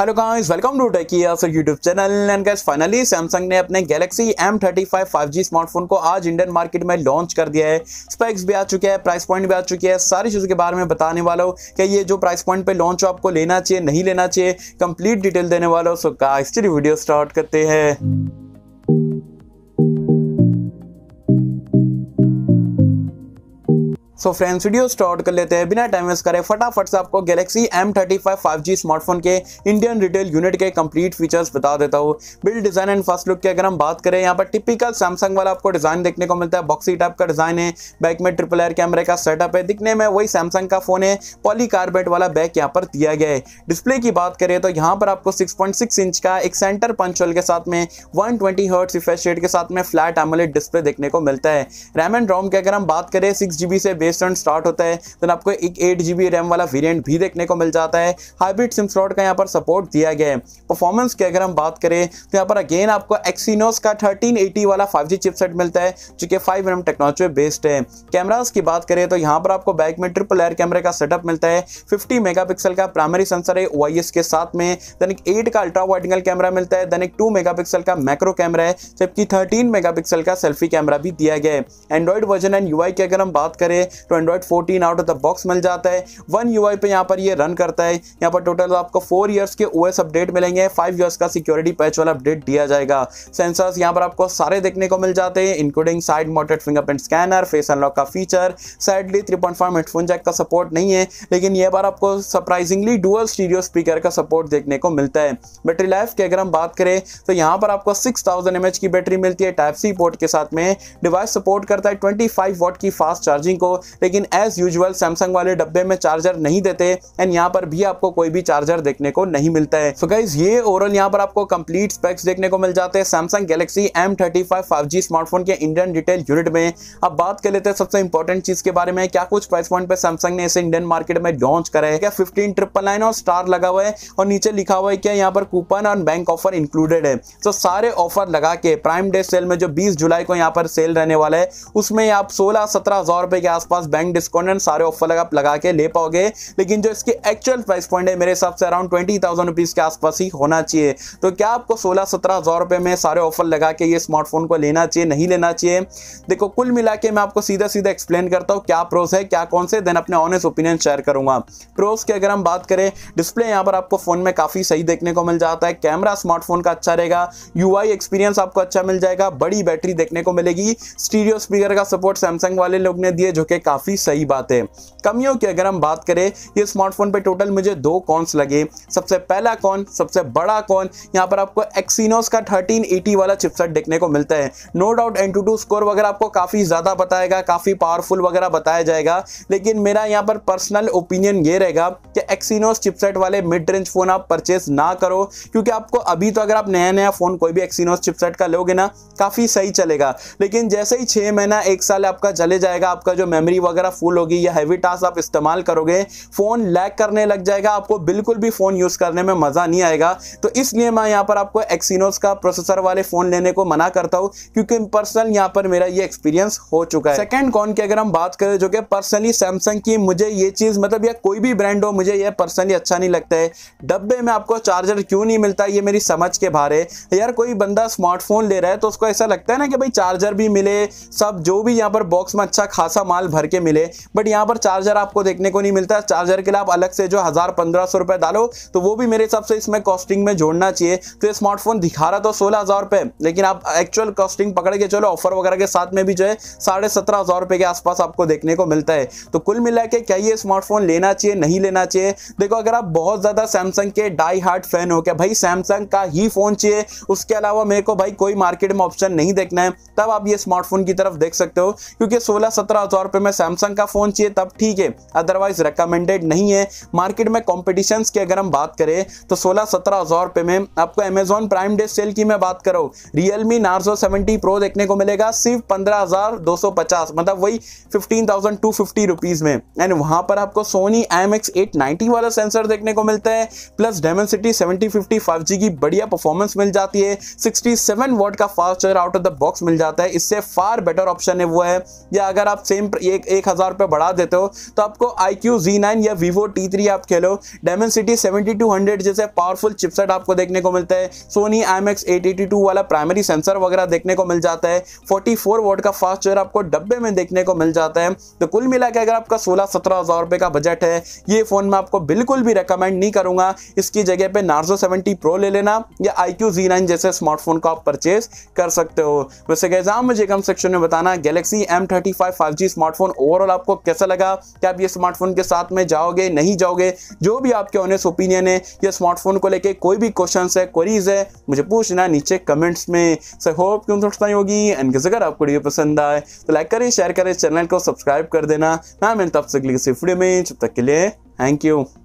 hello guys welcome to Techiya YouTube channel and guys finally Samsung ने अपने Galaxy M35 5G smartphone को आज Indian market में launch कर दिया है स्पेक्स भी आ चुके हैं प्राइस पॉइंट भी आ चुके हैं सारी चीज़ों के बारे में बताने वाला हूँ कि ये जो प्राइस पॉइंट पे लॉन्च हो आपको लेना चाहिए नहीं लेना चाहिए कंप्लीट डिटेल देने वाला हो सो गाइस चलिए वीडियो स्टार्ट करते हैं सो फ्रेंड्स वीडियो स्टार्ट कर लेते हैं बिना टाइम वेस्ट करें फटाफट से आपको Galaxy M thirty five five G smartphone के इंडियन रिटेल यूनिट के कंप्लीट फीचर्स बता देता हूँ build design and first look की अगर हम बात करें यहाँ पर टिपिकल सैमसंग वाला आपको डिजाइन देखने को मिलता है बॉक्सी टाइप का डिजाइन है बैक में ट्रिपल एयर कैमरे का सेटअप है दिखने में वही सैमसंग का फोन है पॉली वाला बैक यहाँ पर दिया गया है डिस्प्ले की बात करें तो यहाँ पर आपको सिक्स इंच का एक सेंटर पंचल के साथ में वन ट्वेंटी हर्ट के साथ में फ्लैट एमोलेट डिस्प्ले देखने को मिलता है रैम एंड रोम की अगर हम बात करें सिक्स से वेरिएशन स्टार्ट होता है देन आपको एक एट जी रैम वाला वेरियंट भी देखने को मिल जाता है हाइब्रिड सिम स्लॉट का यहाँ पर सपोर्ट दिया गया है परफॉर्मेंस की अगर हम बात करें तो यहाँ पर अगेन आपको एक्सीनोस का थर्टीन वाला फाइव चिपसेट मिलता है जो कि फाइव एम टेक्नोलॉजी बेस्ड है कैमराज की बात करें तो यहाँ पर आपको बैक में ट्रिपल एयर कैमरे का सेटअप मिलता है फिफ्टी मेगा का प्राइमरी सेंसर है ओ के साथ में देन एक एट का अल्ट्रा वाइड एंगल कैमरा मिलता है देन एक टू मेगा का मैक्रो कैमरा है जबकि थर्टीन मेगा का सेल्फी कैमरा भी दिया गया है एंड्रॉइड वर्जन एंड यूआई की अगर हम बात करें तो Android fourteen out of the box मिल जाता है वन यू पे यहाँ पर ये रन करता है यहाँ पर टोटल आपको फोर ईयर्स के ओ अपडेट मिलेंगे फाइव ईयर्स का सिक्योरिटी पैच वाला अपडेट दिया जाएगा सेंसर्स यहाँ पर आपको सारे देखने को मिल जाते हैं including side mounted fingerprint scanner face unlock का feature sadly three point five headphone jack का सपोर्ट नहीं है लेकिन ये बार आपको सरप्राइजिंगली डुअल स्टीडियो स्पीकर का सपोर्ट देखने को मिलता है बैटरी लाइफ की अगर हम बात करें तो यहाँ पर आपको सिक्स थाउजेंड की बैटरी मिलती है टाइप सी पोर्ट के साथ में डिवाइस सपोर्ट करता है ट्वेंटी फाइव की फास्ट चार्जिंग को लेकिन एज़ यूजल सैमसंग वाले डब्बे में चार्जर नहीं देते एंड यहाँ पर भी आपको कोई भी चार्जर देखने को नहीं मिलता है सो गाइज ये ओवरऑल यहाँ पर आपको कंप्लीट स्पेक्स देखने को मिल जाते हैं Samsung Galaxy M thirty smartphone के इंडियन डिटेल यूनिट में अब बात कर लेते हैं सबसे इंपॉर्टेंट चीज के बारे में क्या कुछ प्राइस पॉइंट पर सैमसंग ने इसे इंडियन मार्केट में लॉन्च करा है क्या फिफ्टीन ट्रिपल नाइन और स्टार लगा हुआ है और नीचे लिखा हुआ है क्या यहाँ पर कूपन और बैंक ऑफर इंक्लूडेड है तो सारे ऑफर लगा के प्राइम डे सेल में जो बीस जुलाई को यहाँ पर सेल रहने वाला है उसमें आप सोलह सत्रह हजार रुपए के आसपास पास बैंक डिस्काउंट एंड सारे ऑफर लगा आप लगा के ले पाओगे लेकिन जो इसके एक्चुअल प्राइस पॉइंट है मेरे हिसाब से अराउंड ट्वेंटी थाउजेंड रुपीज़ के आसपास ही होना चाहिए तो क्या आपको सोलह सत्रह हज़ार रुपये में सारे ऑफर लगा के ये स्मार्टफोन को लेना चाहिए नहीं लेना चाहिए देखो कुल मिला के मैं आपको सीधा सीधा एक्सप्लेन करता हूँ क्या प्रोस है क्या कौन से देन अपने ऑनेस्ट ओपिनियन शेयर करूंगा प्रोस की अगर हम बात करें डिस्प्ले यहाँ पर आपको फोन में काफ़ी सही देखने को मिल जाता है कैमरा स्मार्टफोन का अच्छा रहेगा यू एक्सपीरियंस आपको अच्छा मिल जाएगा बड़ी बैटरी देखने को मिलेगी स्टीरियो स्पीकर का सपोर्ट सैमसंग वाले लोग ने दिए जो कि काफ़ी सही बात है कमियों की अगर हम बात करें ये स्मार्टफोन पे टोटल मुझे दो कॉन्स लगे सबसे पहला कौन सबसे बड़ा कौन यहाँ पर आपको एक्सिनोस का 1380 वाला चिपसेट देखने को मिलता है नो डाउट एन स्कोर वगैरह आपको काफ़ी ज़्यादा बताएगा काफ़ी पावरफुल वगैरह बताया जाएगा लेकिन मेरा यहाँ पर पर्सनल ओपिनियन ये रहेगा कि एक्सिनोस चिपसेट वाले मिड रेंज फ़ोन आप परचेज ना करो क्योंकि आपको अभी तो अगर आप नया नया फ़ोन कोई भी एक्सिनोस चिपसेट का लोगे ना काफ़ी सही चलेगा लेकिन जैसे ही छः महीना एक साल आपका चले जाएगा आपका जो मेमोरी मेमोरी वगैरह फुल होगी या हैवी टास्क आप इस्तेमाल करोगे फ़ोन लैग करने लग जाएगा आपको बिल्कुल भी फ़ोन यूज़ करने में मज़ा नहीं आएगा तो इसलिए मैं यहाँ पर आपको एक्सीनोस का प्रोसेसर वाले फ़ोन लेने को मना करता हूँ क्योंकि पर्सनल यहाँ पर मेरा ये एक्सपीरियंस हो चुका है सेकेंड कॉन की अगर हम बात करें जो कि पर्सनली सैमसंग की मुझे ये चीज़ मतलब या कोई भी ब्रांड हो मुझे यह पर्सनली अच्छा नहीं लगता है डब्बे में आपको चार्जर क्यों नहीं मिलता ये मेरी समझ के बाहर है यार कोई बंदा स्मार्टफोन ले रहा है तो उसको ऐसा लगता है ना कि भाई चार्जर भी मिले सब जो भी यहाँ पर बॉक्स में अच्छा खासा माल भर भर के मिले बट यहाँ पर चार्जर आपको देखने को नहीं मिलता चार्जर के लिए आप अलग से जो हज़ार पंद्रह सौ रुपए डालो तो वो भी मेरे हिसाब से इसमें कॉस्टिंग में जोड़ना चाहिए तो ये स्मार्टफोन दिखा रहा तो सोलह हज़ार रुपए लेकिन आप एक्चुअल कॉस्टिंग पकड़ के चलो ऑफर वगैरह के साथ में भी जो है साढ़े सत्रह हज़ार रुपए के आसपास आपको देखने को मिलता है तो कुल मिला के क्या ये स्मार्टफोन लेना चाहिए नहीं लेना चाहिए देखो अगर आप बहुत ज़्यादा सैमसंग के डाई हार्ट फैन हो क्या भाई सैमसंग का ही फ़ोन चाहिए उसके अलावा मेरे को भाई कोई मार्केट में ऑप्शन नहीं देखना है तब आप ये स्मार्टफोन की तरफ देख सकते हो क्योंकि सोलह सत्रह हज़ार रुपए में हमें सैमसंग का फोन चाहिए तब ठीक है अदरवाइज रिकमेंडेड नहीं है मार्केट में कॉम्पिटिशन की अगर हम बात करें तो सोलह सत्रह हजार रुपए में आपको अमेजोन प्राइम डे सेल की मैं बात करो रियलमी नार्जो सेवेंटी प्रो देखने को मिलेगा सिर्फ पंद्रह हजार दो सौ पचास मतलब वही fifteen thousand two fifty rupees में एंड वहां पर आपको Sony M X eight ninety वाला सेंसर देखने को मिलता है plus Dimensity seventy fifty five G की बढ़िया परफॉर्मेंस मिल जाती है सिक्सटी सेवन वॉट का fast charger out of the box मिल जाता है इससे फार बेटर ऑप्शन है वो है या अगर आप सेम ये एक एक हज़ार रुपये बढ़ा देते हो तो आपको आई क्यू जी नाइन या वीवो टी थ्री आप खेलो Dimensity seventy two hundred जैसे पावरफुल चिपसेट आपको देखने को मिलता है Sony M X eight eighty two वाला प्राइमरी सेंसर वगैरह देखने को मिल जाता है फोर्टी फोर वोट का फास्ट चार्जर आपको डब्बे में देखने को मिल जाता है तो कुल मिला के अगर आपका सोलह सत्रह हज़ार रुपये का बजट है ये फ़ोन मैं आपको बिल्कुल भी रिकमेंड नहीं करूँगा इसकी जगह पे नार्जो सेवेंटी प्रो ले लेना या आई क्यू जी नाइन जैसे स्मार्टफोन को आप परचेज कर सकते हो वैसे एग्जाम मुझे कम सेक्शन में बताना Galaxy M thirty five five G smartphone smartphone overall आपको कैसा लगा क्या आप ये स्मार्टफोन के साथ में जाओगे नहीं जाओगे जो भी आपके ऑनेस ओपिनियन है या स्मार्टफोन को लेके कोई भी क्वेश्चन है क्वेरीज है मुझे पूछना नीचे कमेंट्स में सर होप क्यों सोचता होगी एंड अगर आपको वीडियो पसंद आए तो लाइक करें शेयर करें चैनल को सब्सक्राइब कर देना ना मैंने तब तक किसी वीडियो में जब तक के लिए थैंक यू